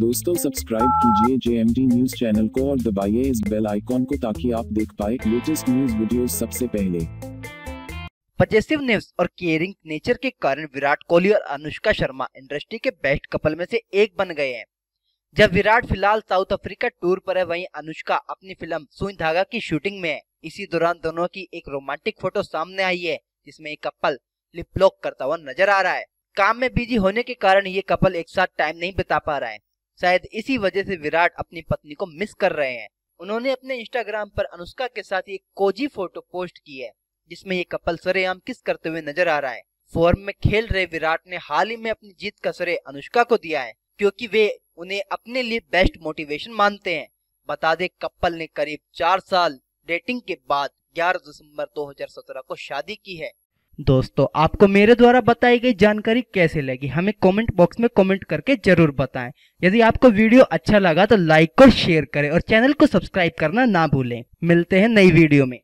दोस्तों सब्सक्राइब कीजिए JMD news channel को और दबाइए इस बेल आइकॉन को ताकि आप देख पाए लेटेस्ट न्यूज वीडियो सबसे पहले न्यूज और केयरिंग नेचर के कारण विराट कोहली और अनुष्का शर्मा इंडस्ट्री के बेस्ट कपल में से एक बन गए हैं जब विराट फिलहाल साउथ अफ्रीका टूर पर है वहीं अनुष्का अपनी फिल्म सुई धागा की शूटिंग में है इसी दौरान दोनों की एक रोमांटिक फोटो सामने आई है जिसमें एक कपल लिपलॉक करता हुआ नजर आ रहा है काम में बिजी होने के कारण ये कपल एक साथ टाइम नहीं बिता पा रहा है शायद इसी वजह से विराट अपनी पत्नी को मिस कर रहे हैं उन्होंने अपने इंस्टाग्राम पर अनुष्का के साथ एक कोजी फोटो पोस्ट की है जिसमें ये कपल सरेआम किस करते हुए नजर आ रहा है फॉर्म में खेल रहे विराट ने हाल ही में अपनी जीत का श्रेय अनुष्का को दिया है क्योंकि वे उन्हें अपने लिए बेस्ट मोटिवेशन मानते हैं बता दे कपल ने करीब चार साल डेटिंग के बाद 11 दिसंबर 2017 को शादी की है दोस्तों आपको मेरे द्वारा बताई गई जानकारी कैसे लगी हमें कमेंट बॉक्स में कमेंट करके जरूर बताएं यदि आपको वीडियो अच्छा लगा तो लाइक और शेयर करें और चैनल को सब्सक्राइब करना ना भूलें मिलते हैं नई वीडियो में